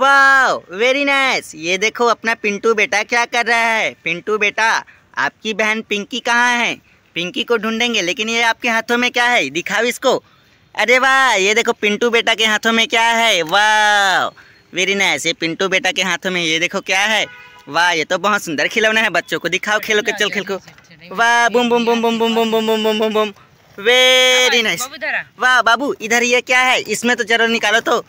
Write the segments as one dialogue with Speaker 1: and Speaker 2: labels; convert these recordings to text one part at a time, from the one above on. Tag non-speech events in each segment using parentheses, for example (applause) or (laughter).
Speaker 1: वाह very nice ये देखो अपना पिंटू बेटा क्या कर रहा है पिंटू बेटा आपकी बहन पिंकी कहाँ है पिंकी को ढूंढेंगे लेकिन ये आपके हाथों में क्या है दिखाओ इसको अरे वाह ये देखो पिंटू बेटा के हाथों में क्या है वाह वेरी नाइस ये पिंटू बेटा के हाथों में ये देखो क्या है वाह ये तो बहुत सुंदर खिलौना है बच्चों को दिखाओ खेलो के चल खेल को वाह बुम बुम बुम बुम बुम बुम बुम बुम बुम बुम बुम वेरी नाइस वाह बाबू इधर ये क्या है इसमें तो जरूर निकालो तो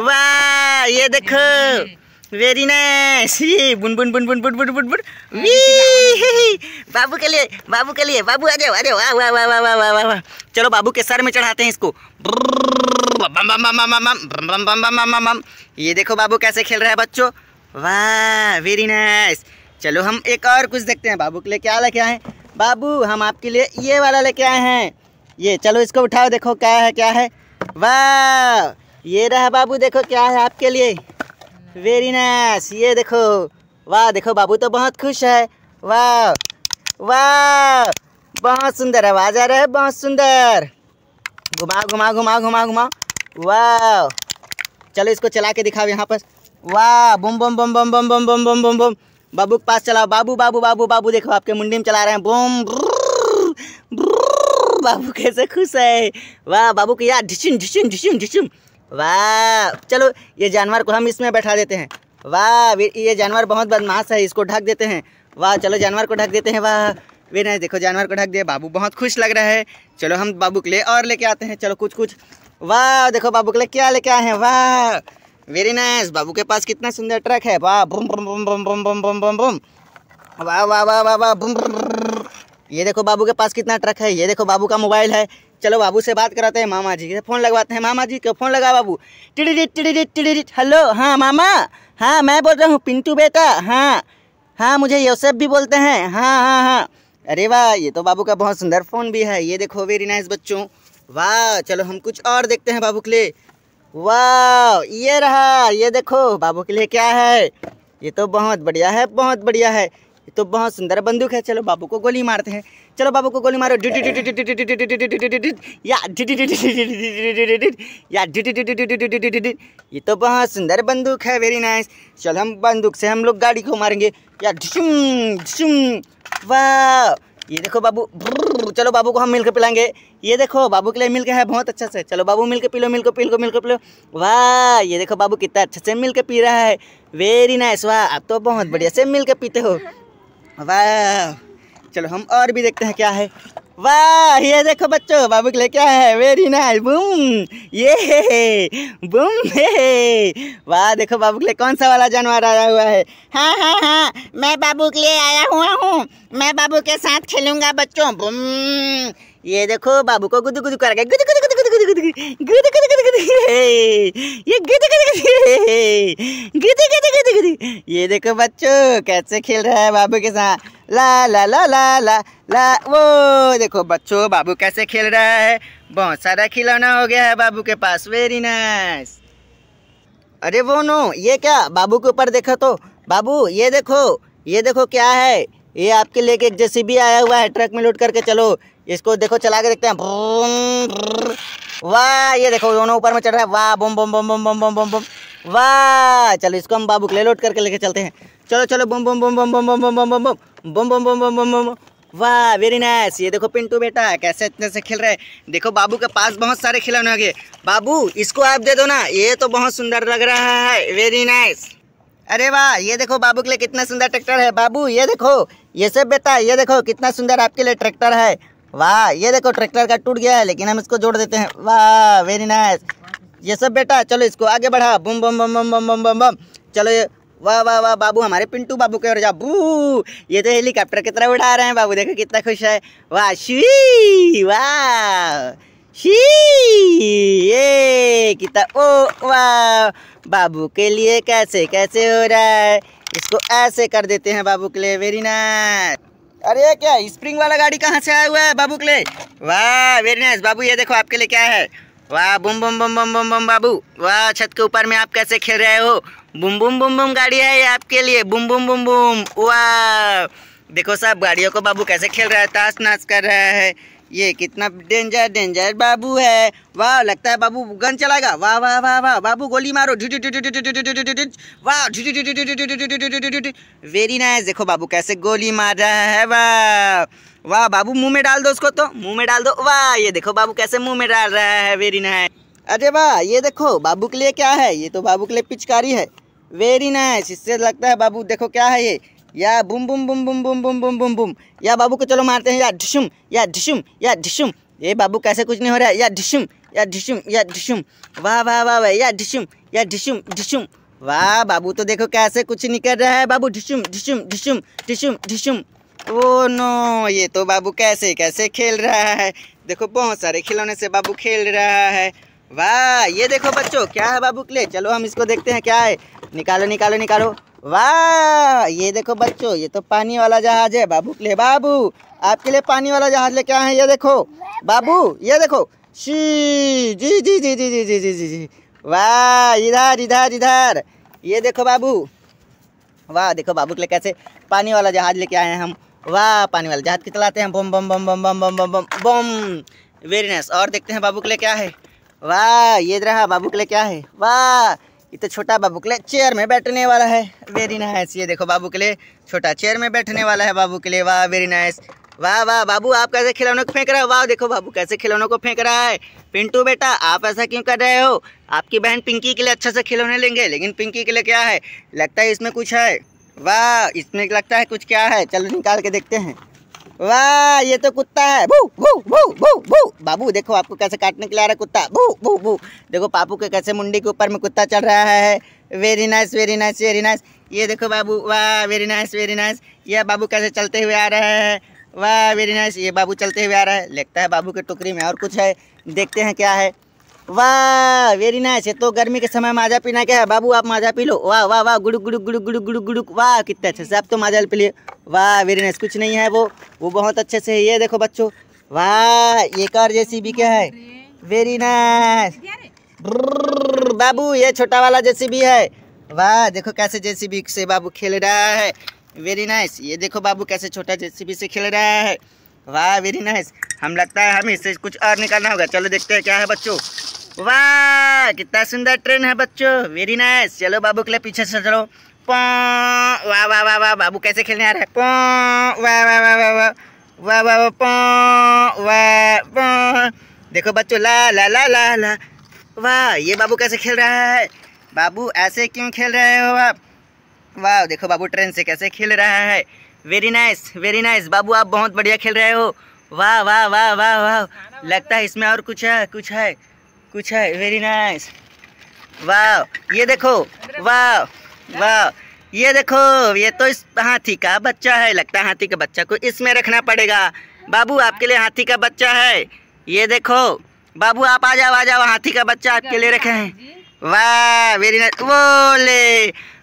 Speaker 1: वाह ये देखो वेरी नाइस बुन बुन बुन बुन बुन बुन बुन बुन हाँ, (laughs) बाबू के लिए बाबू के लिए बाबू आ जाओ आ जाओ वाह वाह वाह वाह वाह वाह वाह चलो बाबू के सर में चढ़ाते हैं इसको ये देखो बाबू कैसे खेल रहा है बच्चों वाह वेरी नाइस चलो हम एक और कुछ देखते हैं बाबू के लिए क्या लेके आए हैं बाबू हम आपके लिए ये वाला लेके आए हैं ये चलो इसको उठाओ देखो क्या है क्या है वाह ये रहा बाबू देखो क्या है आपके लिए वेरी नाइस ये देखो वाह देखो बाबू तो बहुत खुश है वाह वाह बहुत सुंदर आवाज़ आ रहा है बहुत सुंदर घुमा घुमा घुमा घुमा घुमा वाह चलो इसको चला के दिखाओ यहाँ पर वाह बम बम बम बम बम बम बम बम बम बम बाबू के पास चलाओ बाबू बाबू बाबू बाबू देखो आपके मुंडी में चला रहे हैं बम बाबू कैसे खुश है वाह बाबू की यार ढिशुम ढिशुम ढिशुम ढिशुम वाह चलो ये जानवर को हम इसमें बैठा देते हैं वाह ये जानवर बहुत बदमाश है इसको ढक देते हैं वाह चलो जानवर को ढक देते हैं वाह वे नहीं देखो जानवर को ढक दिया बाबू बहुत खुश लग रहा है चलो हम बाबू के लिए और लेके आते हैं चलो कुछ कुछ वाह देखो बाबू के लिए क्या लेके आए हैं वाह वेरी नाइस बाबू के पास कितना सुंदर ट्रक है वाह बुम बुम बुम बुम बुम बुम बुम बुम वाह वाह वाह वाह वाह वाह बुम ये देखो बाबू के पास कितना ट्रक है ये देखो बाबू का मोबाइल है चलो बाबू से बात कराते हैं मामा जी से फ़ोन लगवाते हैं मामा जी को फ़ोन लगा बाबू टिडिट टिडी टिडिट हेलो हाँ मामा हाँ मैं बोल रहा हूँ पिंटू बेटा हाँ हाँ मुझे योसेफ़ भी बोलते हैं हाँ हाँ हाँ अरे वाह ये तो बाबू का बहुत सुंदर फ़ोन भी है ये देखो वेरी नाइस बच्चों वाह चलो हम कुछ और देखते हैं बाबू के लिए वाह ये रहा ये देखो बाबू के लिए क्या है ये तो बहुत बढ़िया है बहुत बढ़िया है तो बहुत सुंदर बंदूक है चलो बाबू को गोली मारते हैं चलो बाबू को गोली मारो या या ये तो बहुत सुंदर बंदूक है वेरी नाइस चलो हम बंदूक से हम लोग गाड़ी को मारेंगे या वाह ये देखो बाबू चलो बाबू को हम मिलकर पिलाएंगे ये देखो बाबू के लिए मिलकर है बहुत अच्छा से चलो बाबू मिलकर पी लो मिलकर पी लो मिलकर पी लो वाह ये देखो बाबू कितना अच्छे से मिलकर पी रहा है वेरी नाइस वाह आप तो बहुत बढ़िया से मिलकर पीते हो वाह चलो हम और भी देखते हैं क्या है वाह ये देखो बच्चों बाबू के लिए क्या है वेरी नाइस बूम ये बूम हे वाह देखो बाबू के लिए कौन सा वाला जानवर आया हुआ है हाँ हाँ हाँ मैं बाबू के लिए आया हुआ हूँ मैं बाबू के साथ खेलूंगा बच्चों बूम ये देखो बाबू को गुदू गुदू कर गया गुदू गुदू गुदू गुदू गुदू गुदू गुदू गुदू गुदू ये गुदू गुदू गुदू गुदू गुदू ये देखो बच्चों कैसे खेल रहा है बाबू के साथ ला ला ला ला ला ला वो देखो बच्चों बाबू कैसे खेल रहा है बहुत सारा खिलौना हो गया है बाबू के पास वेरी नाइस अरे वो नो ये क्या बाबू के ऊपर देखो तो बाबू ये देखो ये देखो क्या है ये आपके लिए एक जेसीबी आया हुआ है ट्रक में लूट करके चलो इसको देखो चला के देखते हैं वाह ये देखो दोनों ऊपर में चढ़ रहा है वाह बम बम बम बम बम बम बम वाह चलो इसको हम बाबू के लोड करके लेके चलते हैं चलो चलो बम बम बम बम बम बम बम बम बम बम बम बम बम बम बम बम वाह वेरी नाइस ये देखो पिंटू बेटा कैसे इतने से खेल रहे हैं देखो बाबू के पास बहुत सारे खिलौने आगे बाबू इसको आप दे दो ना ये तो बहुत सुंदर लग रहा है वेरी नाइस अरे वाह ये देखो बाबू के लिए कितना सुंदर ट्रैक्टर है बाबू ये देखो ये सब बेटा ये देखो कितना सुंदर आपके लिए ट्रैक्टर है वाह ये देखो ट्रैक्टर का टूट गया है लेकिन हम इसको जोड़ देते हैं वाह वेरी नाइस ये सब बेटा चलो इसको आगे बढ़ा बम बम बम बम बम बम बम बम चलो ये वाह वाह वाह बाबू हमारे पिंटू बाबू के और जाबू ये तो हेलीकॉप्टर की तरह उड़ा रहे हैं बाबू देखो कितना खुश है वाह शी वाह शी ये कितना ओ वाह बाबू के लिए कैसे कैसे हो रहा है इसको ऐसे कर देते हैं बाबू के लिए वेरी नाइस अरे क्या स्प्रिंग वाला गाड़ी कहाँ से आया हुआ है बाबू के लिए वाह वेरी नाइस बाबू ये देखो आपके लिए क्या है वाह बुम बुम बुम बुम बुम बुम बाबू वाह छत के ऊपर में आप कैसे खेल रहे हो बुम बुम बुम बुम गाड़ी है ये आपके लिए बुम बुम बुम बुम वाह देखो साहब गाड़ियों को बाबू कैसे खेल रहा है ताश नाश कर रहा है ये कितना डेंजर डेंजर बाबू है वाह लगता है बाबू गन चलाएगा वाह वाह वाह वाह बाबू गोली मारो वाह वेरी नाइस देखो बाबू कैसे गोली मार रहा है वाह वाह बाबू मुंह में डाल दो उसको तो मुंह में डाल दो वाह ये देखो बाबू कैसे मुंह में डाल रहा है वेरी नाइस अरे वाह ये देखो बाबू के लिए क्या है ये तो बाबू के लिए पिचकारी है वेरी नाइस इससे लगता है बाबू देखो क्या है ये या बुम बुम बुम बुम बुम बुम बुम बुम बुम या बाबू को चलो मारते हैं या ढिसुम या ढिसुम या ढिसुम ये बाबू कैसे कुछ नहीं हो रहा है या ढिसुम या ढिसुम या ढिसुम वाह वाह वाह वाह या ढिसुम या ढिसुम ढिसुम वाह बाबू तो देखो कैसे कुछ नहीं कर रहा है बाबू ढिसुम ढिसुम ढिसुम ढिसुम ढिसुम ओ नो ये तो बाबू कैसे कैसे खेल रहा है देखो बहुत सारे खिलौने से बाबू खेल रहा है वाह ये देखो बच्चों क्या है बाबू के लिए चलो हम इसको देखते हैं क्या है निकालो निकालो निकालो वाह ये देखो बच्चों ये तो पानी वाला जहाज है बाबू के लिए बाबू आपके लिए पानी वाला जहाज ले क्या है ये देखो बाबू ये देखो शी जी जी जी जी जी जी जी जी जी वाह इधर इधर इधर ये देखो बाबू वाह देखो बाबू के लिए कैसे पानी वाला जहाज लेके आए हैं हम वाह पानी वाला जहाज के चलाते हैं बम बम बम बम बम बम बम बम बम वेरी नाइस और देखते हैं बाबू के लिए क्या है वाह ये तो रहा बाबू के लिए क्या है वाह ये तो छोटा बाबू के लिए चेयर में बैठने वाला है वेरी नाइस ये देखो बाबू के लिए छोटा चेयर में बैठने वाला है बाबू के लिए वाह वेरी नाइस वाह वाह बाबू आप कैसे खिलौनों को फेंक रहे हो वाह देखो बाबू कैसे खिलौनों को फेंक रहा है पिंटू बेटा आप ऐसा क्यों कर रहे हो आपकी बहन पिंकी के लिए अच्छा से खिलौने लेंगे लेकिन पिंकी के लिए क्या है लगता है इसमें कुछ है वाह इसमें लगता है कुछ क्या है चलो निकाल के देखते हैं वाह ये तो कुत्ता है भू भू भू भू भू बाबू देखो आपको कैसे काटने के लिए आ रहा है कुत्ता भू भू भू देखो पापू के कैसे मुंडी के ऊपर में कुत्ता चढ़ रहा है very nice very nice very nice ये देखो बाबू वाह वेरी नाइस वेरी नाइस ये बाबू कैसे चलते हुए आ रहे हैं वाह वेरी नाइस ये बाबू चलते हुए आ रहा है लगता है बाबू के टुकड़ी में और कुछ है देखते हैं क्या है वाह वेरी नाइस ये तो गर्मी के समय माजा पीना क्या है बाबू आप माजा पी लो वाह वाह वाह गुड़ गुड़ गुड़ गुड़ गुड़ गुड़ वाह कितने अच्छे से आप तो माजा पी लिए वाह वेरी नाइस कुछ नहीं है वो वो बहुत अच्छे से है ये देखो बच्चों वाह ये कार जैसी भी क्या है वेरी नाइस बाबू ये छोटा वाला जैसी भी है वाह देखो कैसे जैसी भी से बाबू खेल रहा है वेरी नाइस ये देखो बाबू कैसे छोटा जैसी भी से खेल रहा है वाह वेरी नाइस हम लगता है हमें इससे कुछ और निकालना होगा चलो देखते हैं क्या है बच्चों वाह कितना सुंदर ट्रेन है बच्चों वेरी नाइस चलो बाबू के लिए पीछे से चलो वाह वाह वाह वाह वाह बाबू कैसे खेलने आ रहा है वाह वाह वाह वाह वाह वाह वाह वाह वाह वाह देखो बच्चों ला ला ला ला ला वाह ये बाबू कैसे खेल रहा है बाबू ऐसे क्यों खेल रहे हो आप वाह देखो बाबू ट्रेन से कैसे खेल रहा है वेरी नाइस वेरी नाइस बाबू आप बहुत बढ़िया खेल रहे हो वाह वाह वाह वाह वाह लगता है इसमें और कुछ है कुछ है कुछ है वेरी नाइस वाह ये देखो वाह वाह ये देखो ये तो इस हाथी का बच्चा है लगता है हाथी का बच्चा को इसमें रखना पड़ेगा बाबू आपके लिए हाथी का बच्चा है ये देखो बाबू आप आ जाओ आ जाओ हाथी का बच्चा आपके लिए रखे हैं वाह वेरी नाइस वो ले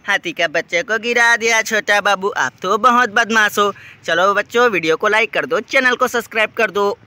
Speaker 1: हाथी का बच्चे को गिरा दिया छोटा बाबू आप तो बहुत बदमाश हो चलो बच्चों वीडियो को लाइक कर दो चैनल को सब्सक्राइब कर दो